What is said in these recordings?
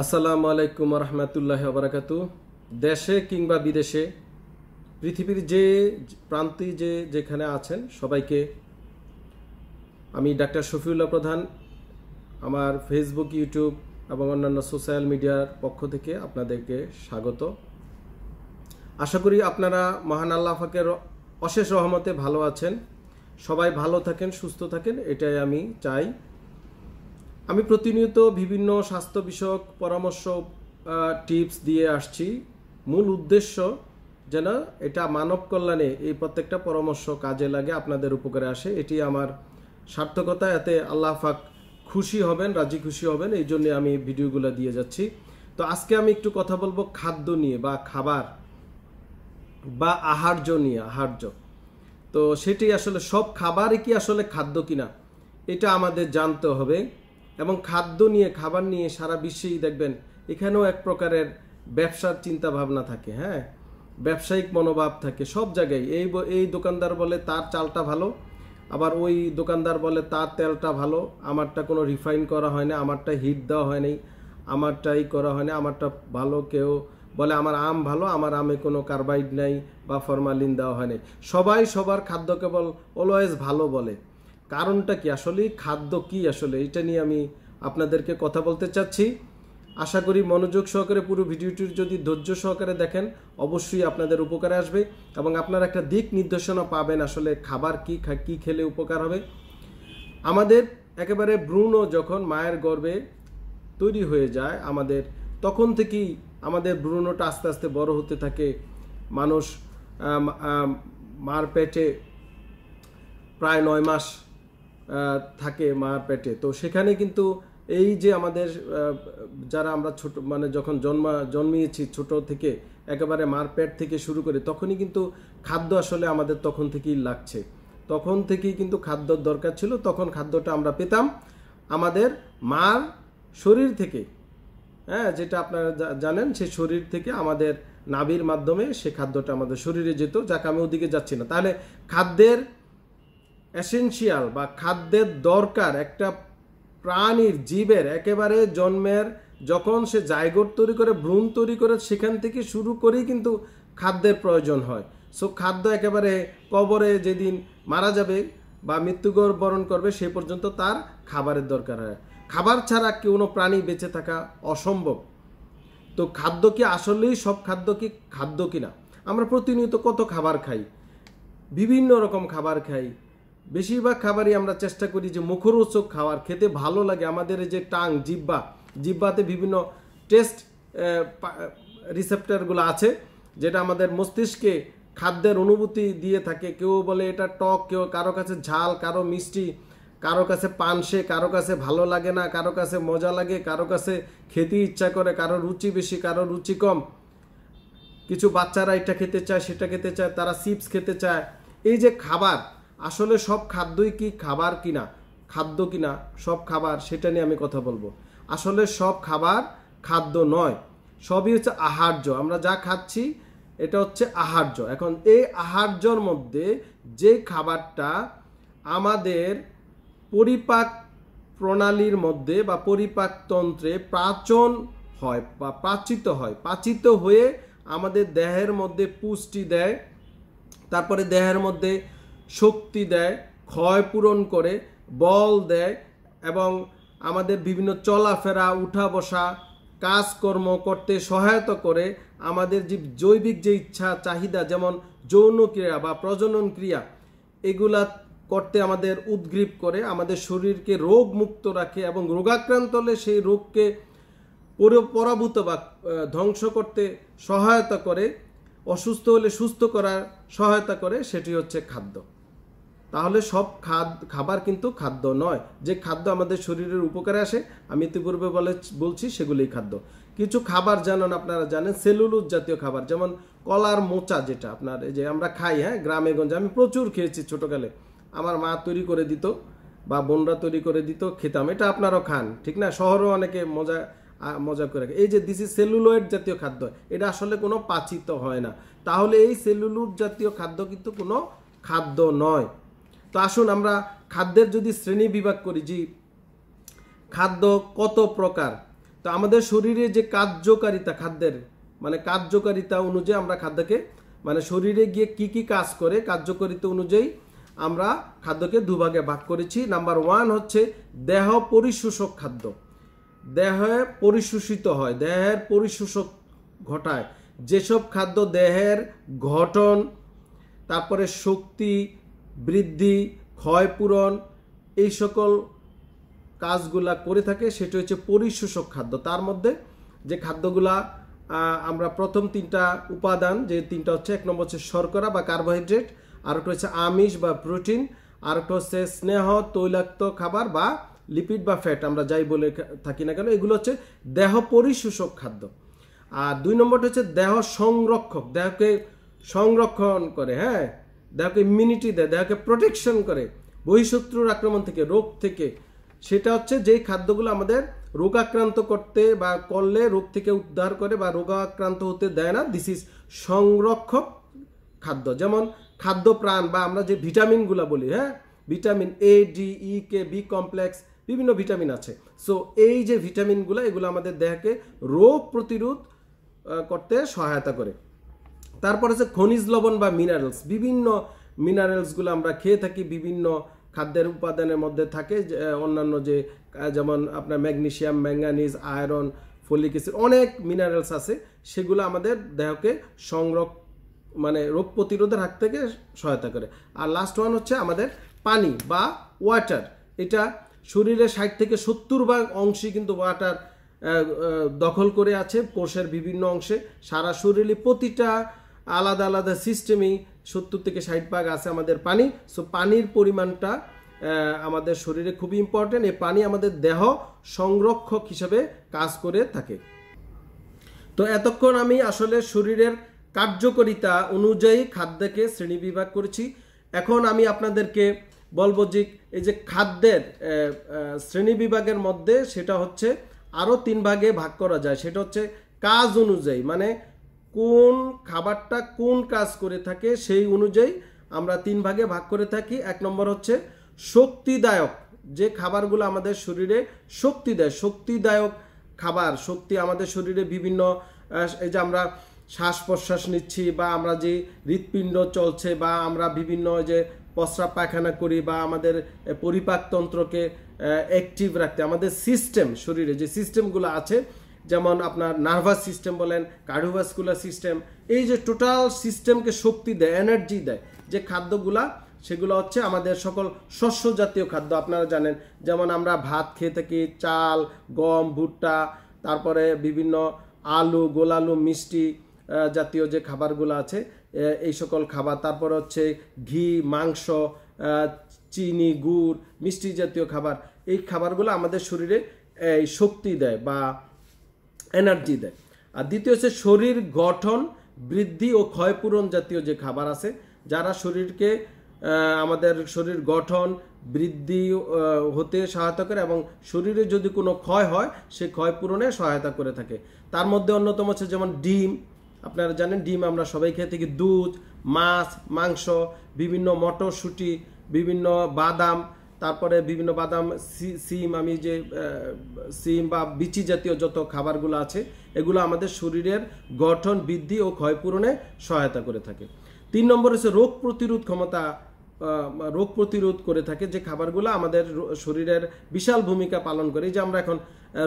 আসসালামু আলাইকুম রহমতুল্লাহ আবরাকাত দেশে কিংবা বিদেশে পৃথিবীর যে প্রান্তি যে যেখানে আছেন সবাইকে আমি ডাক্তার শফিউল্লাহ প্রধান আমার ফেসবুক ইউটিউব এবং অন্যান্য সোশ্যাল মিডিয়ার পক্ষ থেকে আপনাদেরকে স্বাগত আশা করি আপনারা মহান আল্লাহ ফাঁকের অশেষ রহমতে ভালো আছেন সবাই ভালো থাকেন সুস্থ থাকেন এটাই আমি চাই আমি প্রতিনিয়ত বিভিন্ন স্বাস্থ্য বিষয়ক পরামর্শ টিপস দিয়ে আসছি মূল উদ্দেশ্য যেন এটা মানব কল্যাণে এই প্রত্যেকটা পরামর্শ কাজে লাগে আপনাদের উপকারে আসে এটি আমার সার্থকতা এতে আল্লাহ ফাক খুশি হবেন রাজি খুশি হবেন এই জন্যে আমি ভিডিওগুলো দিয়ে যাচ্ছি তো আজকে আমি একটু কথা বলবো খাদ্য নিয়ে বা খাবার বা আহার্য নিয়ে আহার্য তো সেটি আসলে সব খাবারই কি আসলে খাদ্য কিনা এটা আমাদের জানতে হবে এবং খাদ্য নিয়ে খাবার নিয়ে সারা বিশ্বেই দেখবেন এখানেও এক প্রকারের ব্যবসার চিন্তা ভাবনা থাকে হ্যাঁ ব্যবসায়িক মনোভাব থাকে সব জায়গায় এই এই দোকানদার বলে তার চালটা ভালো আবার ওই দোকানদার বলে তার তেলটা ভালো আমারটা কোনো রিফাইন করা হয় না আমারটা হিট দেওয়া হয় নাই আমারটাই করা হয় না আমারটা ভালো কেউ বলে আমার আম ভালো আমার আমে কোনো কার্বাইড নাই বা ফরমালিন দেওয়া হয় নাই সবাই সবার খাদ্য কেবল অলওয়েজ ভালো বলে কারণটা কি আসলে খাদ্য কি আসলে এটা নিয়ে আমি আপনাদেরকে কথা বলতে চাচ্ছি আশা করি মনোযোগ সহকারে পুরো ভিডিওটির যদি ধৈর্য সহকারে দেখেন অবশ্যই আপনাদের উপকারে আসবে এবং আপনারা একটা দিক নির্দেশনা পাবেন আসলে খাবার কি কী খেলে উপকার হবে আমাদের একেবারে ব্রুণ যখন মায়ের গর্ভে তৈরি হয়ে যায় আমাদের তখন থেকেই আমাদের ব্রুণটা আস্তে আস্তে বড় হতে থাকে মানুষ মার পেটে প্রায় নয় মাস থাকে মার পেটে তো সেখানে কিন্তু এই যে আমাদের যারা আমরা ছোট মানে যখন জন্মা জন্মিয়েছি ছোট থেকে একেবারে মার পেট থেকে শুরু করে তখনই কিন্তু খাদ্য আসলে আমাদের তখন থেকেই লাগছে তখন থেকেই কিন্তু খাদ্যর দরকার ছিল তখন খাদ্যটা আমরা পেতাম আমাদের মার শরীর থেকে হ্যাঁ যেটা আপনারা জানেন সে শরীর থেকে আমাদের নাভির মাধ্যমে সে খাদ্যটা আমাদের শরীরে যেত যাকে আমি ওদিকে যাচ্ছি না তাহলে খাদ্যের এসেনশিয়াল বা খাদ্যের দরকার একটা প্রাণীর জীবের একেবারে জন্মের যখন সে জায়গোট তৈরি করে ভ্রূণ তৈরি করে সেখান থেকে শুরু করেই কিন্তু খাদ্যের প্রয়োজন হয় সো খাদ্য একেবারে কবরে যেদিন মারা যাবে বা মৃত্যুগর বরণ করবে সে পর্যন্ত তার খাবারের দরকার হয় খাবার ছাড়া কোনো প্রাণী বেঁচে থাকা অসম্ভব তো খাদ্য কি আসলেই সব খাদ্য কি খাদ্য কিনা আমরা প্রতিনিয়ত কত খাবার খাই বিভিন্ন রকম খাবার খাই বেশিরভাগ খাবারই আমরা চেষ্টা করি যে মুখরোচক খাবার খেতে ভালো লাগে আমাদের যে টাং জিব্বা জিব্বাতে বিভিন্ন টেস্ট রিসেপ্টারগুলো আছে যেটা আমাদের মস্তিষ্কে খাদ্যের অনুভূতি দিয়ে থাকে কেউ বলে এটা টক কেউ কারো কাছে ঝাল কারো মিষ্টি কারো কাছে পানসে কারো কাছে ভালো লাগে না কারো কাছে মজা লাগে কারো কাছে খেতে ইচ্ছা করে কারো রুচি বেশি কারো রুচি কম কিছু বাচ্চারা এটা খেতে চায় সেটা খেতে চায় তারা চিপস খেতে চায় এই যে খাবার আসলে সব খাদ্যই কি খাবার কিনা খাদ্য কিনা সব খাবার সেটা নিয়ে আমি কথা বলবো আসলে সব খাবার খাদ্য নয় সবই হচ্ছে আহার্য আমরা যা খাচ্ছি এটা হচ্ছে আহার্য এখন এই আহার্যর মধ্যে যে খাবারটা আমাদের পরিপাক প্রণালীর মধ্যে বা পরিপাকতন্ত্রে প্রাচন হয় বা প্রাচিত হয় প্রাচিত হয়ে আমাদের দেহের মধ্যে পুষ্টি দেয় তারপরে দেহের মধ্যে শক্তি দেয় ক্ষয় পূরণ করে বল দেয় এবং আমাদের বিভিন্ন চলাফেরা উঠা বসা কাজকর্ম করতে সহায়তা করে আমাদের যে জৈবিক যে ইচ্ছা চাহিদা যেমন যৌন ক্রিয়া বা প্রজনন ক্রিয়া এগুলা করতে আমাদের উদ্গ্রীব করে আমাদের শরীরকে রোগ মুক্ত রাখে এবং রোগাক্রান্ত হলে সেই রোগকে পরাভূত বা ধ্বংস করতে সহায়তা করে অসুস্থ হলে সুস্থ করার সহায়তা করে সেটি হচ্ছে খাদ্য তাহলে সব খাবার কিন্তু খাদ্য নয় যে খাদ্য আমাদের শরীরের উপকারে আসে আমি ইতিপূর্বে বলে বলছি সেগুলোই খাদ্য কিছু খাবার জানেন আপনারা জানেন সেলুলুজ জাতীয় খাবার যেমন কলার মোচা যেটা আপনার যে আমরা খাই হ্যাঁ গ্রামে গঞ্জে আমি প্রচুর খেয়েছি ছোটোকালে আমার মা তৈরি করে দিত বা বোনরা তৈরি করে দিত খেতাম এটা আপনারাও খান ঠিক না শহরেও অনেকে মজা মজা করে এই যে দিস ইজ সেলুলয়েড জাতীয় খাদ্য এটা আসলে কোনো পাচিত হয় না তাহলে এই সেলুলুড জাতীয় খাদ্য কিন্তু কোনো খাদ্য নয় তো আসুন আমরা খাদ্যের যদি শ্রেণী বিভাগ করি যে খাদ্য কত প্রকার তো আমাদের শরীরে যে কার্যকারিতা খাদ্যের মানে কার্যকারিতা অনুযায়ী আমরা খাদ্যকে মানে শরীরে গিয়ে কি কি কাজ করে কার্যকারিতা অনুযায়ী আমরা খাদ্যকে দুভাগে ভাগ করেছি নাম্বার ওয়ান হচ্ছে দেহ পরিশোষক খাদ্য দেহে পরিশোষিত হয় দেহের পরিশোষক ঘটায় যেসব খাদ্য দেহের গঠন তারপরে শক্তি বৃদ্ধি ক্ষয়পূরণ এই সকল কাজগুলা করে থাকে সেটা হচ্ছে পরিশোষক খাদ্য তার মধ্যে যে খাদ্যগুলা আমরা প্রথম তিনটা উপাদান যে তিনটা হচ্ছে এক নম্বর হচ্ছে শর্করা বা কার্বোহাইড্রেট আরেকটা হচ্ছে আমিষ বা প্রোটিন আরেকটা হচ্ছে স্নেহ তৈলাক্ত খাবার বা লিপিড বা ফ্যাট আমরা যাই বলে থাকি না কেন এগুলো হচ্ছে দেহ পরিশোষক খাদ্য আর দুই নম্বরটা হচ্ছে দেহ সংরক্ষক দেহকে সংরক্ষণ করে হ্যাঁ দেহকে ইমিউনিটি দেয় দেহকে প্রোটেকশন করে বহিঃশত্রুর আক্রমণ থেকে রোগ থেকে সেটা হচ্ছে যেই খাদ্যগুলো আমাদের রোগাক্রান্ত করতে বা করলে রোগ থেকে উদ্ধার করে বা রোগাক্রান্ত হতে দেয় না দিস ইজ সংরক্ষক খাদ্য যেমন খাদ্য প্রাণ বা আমরা যে ভিটামিনগুলো বলি হ্যাঁ vitamin A D E K B complex বিভিন্ন ভিটামিন আছে সো এই যে ভিটামিনগুলো এগুলো আমাদের দেহকে রোগ প্রতিরোধ করতে সহায়তা করে তারপর আছে খনিজ লবণ বা মিনারেলস বিভিন্ন মিনারেলসগুলো আমরা খেয়ে থাকি বিভিন্ন খাদ্যের উপাদানের মধ্যে থাকে অন্যান্য যে যেমন আপনার ম্যাগনেশিয়াম ম্যাঙ্গানিজ আয়রন ফলিক অনেক মিনারেলস আছে সেগুলো আমাদের দেহকে সংরক্ষ মানে রোগ প্রতিরোধের হাত থেকে সহায়তা করে আর লাস্ট ওয়ান হচ্ছে আমাদের পানি বা ওয়াটার এটা শরীরের ষাট থেকে সত্তর ভাগ অংশই কিন্তু ওয়াটার দখল করে আছে কোষের বিভিন্ন অংশে সারা শরীরে প্রতিটা আলাদা আলাদা সিস্টেমেই সত্তর থেকে ষাট ভাগ আছে আমাদের পানি সো পানির পরিমাণটা আমাদের শরীরে খুবই ইম্পর্টেন্ট এই পানি আমাদের দেহ সংরক্ষক হিসাবে কাজ করে থাকে তো এতক্ষণ আমি আসলে শরীরের কার্যকারিতা অনুযায়ী খাদ্যকে শ্রেণীবিভাগ করেছি এখন আমি আপনাদেরকে বলবো যে এই যে খাদ্যের শ্রেণীবিভাগের মধ্যে সেটা হচ্ছে আরও তিন ভাগে ভাগ করা যায় সেটা হচ্ছে কাজ অনুযায়ী মানে কোন খাবারটা কোন কাজ করে থাকে সেই অনুযায়ী আমরা তিন ভাগে ভাগ করে থাকি এক নম্বর হচ্ছে শক্তিদায়ক যে খাবারগুলো আমাদের শরীরে শক্তি দেয় শক্তিদায়ক খাবার শক্তি আমাদের শরীরে বিভিন্ন এই যে আমরা শ্বাস প্রশ্বাস নিচ্ছি বা আমরা যে হৃৎপিণ্ড চলছে বা আমরা বিভিন্ন যে প্রস্রাব পায়খানা করি বা আমাদের পরিপাকতন্ত্রকে অ্যাক্টিভ রাখতে আমাদের সিস্টেম শরীরে যে সিস্টেমগুলো আছে যেমন আপনার নার্ভাস সিস্টেম বলেন কার্ডিওভাস্কুলার সিস্টেম এই যে টোটাল সিস্টেমকে শক্তি দেয় এনার্জি দেয় যে খাদ্যগুলা সেগুলো হচ্ছে আমাদের সকল শস্য জাতীয় খাদ্য আপনারা জানেন যেমন আমরা ভাত খেয়ে থাকি চাল গম ভুট্টা তারপরে বিভিন্ন আলু গোলালু মিষ্টি জাতীয় যে খাবারগুলো আছে এই সকল খাবার তারপর হচ্ছে ঘি মাংস চিনি গুড় মিষ্টি জাতীয় খাবার এই খাবারগুলো আমাদের শরীরে এই শক্তি দেয় বা এনার্জি দেয় আর দ্বিতীয় হচ্ছে শরীর গঠন বৃদ্ধি ও ক্ষয়পূরণ জাতীয় যে খাবার আছে যারা শরীরকে আমাদের শরীর গঠন বৃদ্ধি হতে সহায়তা করে এবং শরীরে যদি কোনো ক্ষয় হয় সে ক্ষয় পূরণে সহায়তা করে থাকে তার মধ্যে অন্যতম হচ্ছে যেমন ডিম আপনারা জানেন ডিম আমরা সবাই খেয়ে থাকি দুধ মাছ মাংস বিভিন্ন মটরশুঁটি বিভিন্ন বাদাম তারপরে বিভিন্ন বাদাম সিম আমি যে সিম বা বিচি জাতীয় যত খাবারগুলো আছে এগুলো আমাদের শরীরের গঠন বৃদ্ধি ও ক্ষয়পূরণে সহায়তা করে থাকে তিন নম্বর হচ্ছে রোগ প্রতিরোধ ক্ষমতা রোগ প্রতিরোধ করে থাকে যে খাবারগুলো আমাদের শরীরের বিশাল ভূমিকা পালন করে যে আমরা এখন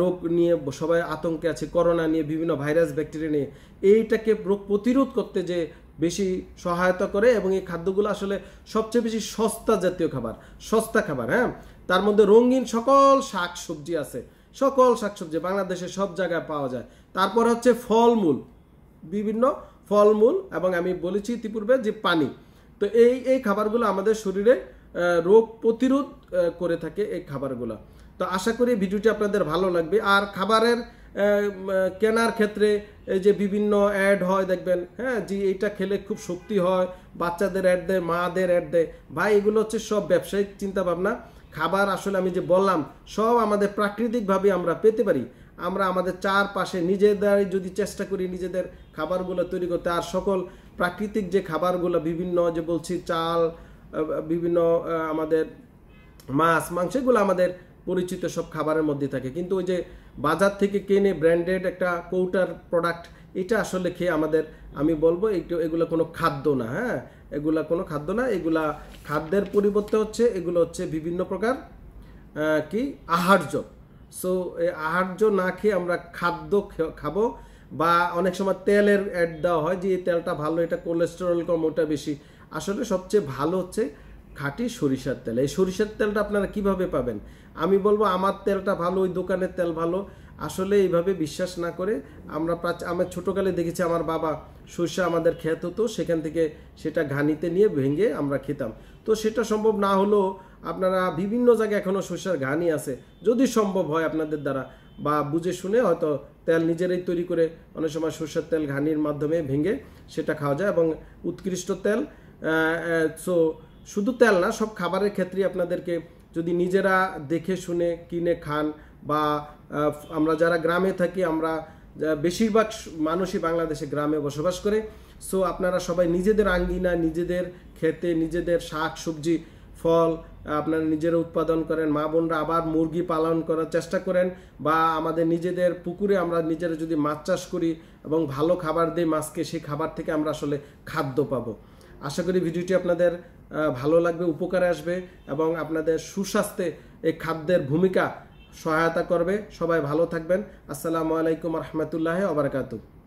রোগ নিয়ে সবাই আতঙ্কে আছে করোনা নিয়ে বিভিন্ন ভাইরাস ব্যাকটেরিয়া নিয়ে এইটাকে রোগ প্রতিরোধ করতে যে বেশি সহায়তা করে এবং এই খাদ্যগুলো আসলে সবচেয়ে বেশি সস্তা জাতীয় খাবার সস্তা খাবার হ্যাঁ তার মধ্যে রঙিন সকল শাক সবজি আছে সকল শাকসবজি বাংলাদেশে সব জায়গায় পাওয়া যায় তারপর হচ্ছে ফলমূল বিভিন্ন ফলমূল এবং আমি বলেছি ইতিপূর্বে যে পানি তো এই এই খাবারগুলো আমাদের শরীরে রোগ প্রতিরোধ করে থাকে এই খাবারগুলো তো আশা করি ভিডিওটি আপনাদের ভালো লাগবে আর খাবারের কেনার ক্ষেত্রে এই যে বিভিন্ন অ্যাড হয় দেখবেন হ্যাঁ জি এইটা খেলে খুব শক্তি হয় বাচ্চাদের অ্যাড দেয় মাদের অ্যাড দেয় ভাই এগুলো হচ্ছে সব ব্যবসায়িক চিন্তাভাবনা খাবার আসলে আমি যে বললাম সব আমাদের প্রাকৃতিকভাবে আমরা পেতে পারি আমরা আমাদের চারপাশে নিজেদের যদি চেষ্টা করি নিজেদের খাবারগুলো তৈরি করতে আর সকল প্রাকৃতিক যে খাবারগুলো বিভিন্ন যে বলছি চাল বিভিন্ন আমাদের মাছ মাংস এগুলো আমাদের পরিচিত সব খাবারের মধ্যে থাকে কিন্তু ওই যে বাজার থেকে কিনে ব্র্যান্ডেড একটা কৌটার প্রোডাক্ট এটা আসলে খেয়ে আমাদের আমি বলবো একটু এগুলো কোনো খাদ্য না হ্যাঁ এগুলা কোনো খাদ্য না এগুলা খাদ্যের পরিবর্তে হচ্ছে এগুলো হচ্ছে বিভিন্ন প্রকার কি আহার্য সো আহার্য না খেয়ে আমরা খাদ্য খাবো বা অনেক সময় তেলের অ্যাড দেওয়া হয় যে এই তেলটা ভালো এটা কোলেস্টেরল কম ওটা বেশি আসলে সবচেয়ে ভালো হচ্ছে খাঁটি সরিষার তেল এই সরিষার তেলটা আপনারা কিভাবে পাবেন আমি বলবো আমার তেলটা ভালো ওই দোকানের তেল ভালো আসলে এইভাবে বিশ্বাস না করে আমরা আমার ছোটোকালে দেখেছি আমার বাবা সরিষা আমাদের ক্ষেত হতো সেখান থেকে সেটা ঘানিতে নিয়ে ভেঙে আমরা খেতাম তো সেটা সম্ভব না হলেও আপনারা বিভিন্ন জায়গায় এখনও সরিষার ঘানি আছে যদি সম্ভব হয় আপনাদের দ্বারা বা বুঝে শুনে হয়তো তেল নিজেরাই তৈরি করে অনেক সময় সরষের তেল ঘানির মাধ্যমে ভেঙে সেটা খাওয়া যায় এবং উৎকৃষ্ট তেল সো শুধু তেল না সব খাবারের ক্ষেত্রে আপনাদেরকে যদি নিজেরা দেখে শুনে কিনে খান বা আমরা যারা গ্রামে থাকি আমরা বেশিরভাগ মানুষই বাংলাদেশে গ্রামে বসবাস করে সো আপনারা সবাই নিজেদের আঙ্গিনা নিজেদের খেতে নিজেদের শাক সবজি ফল আপনারা নিজেরা উৎপাদন করেন মা বোনরা আবার মুরগি পালন করার চেষ্টা করেন বা আমাদের নিজেদের পুকুরে আমরা নিজেরা যদি মাছ চাষ করি এবং ভালো খাবার দিই মাছকে সেই খাবার থেকে আমরা আসলে খাদ্য পাবো আশা করি ভিডিওটি আপনাদের ভালো লাগবে উপকারে আসবে এবং আপনাদের সুস্বাস্থ্যে এই খাদ্যের ভূমিকা সহায়তা করবে সবাই ভালো থাকবেন আসসালামু আলাইকুম রহমতুল্লাহ আবরকাতু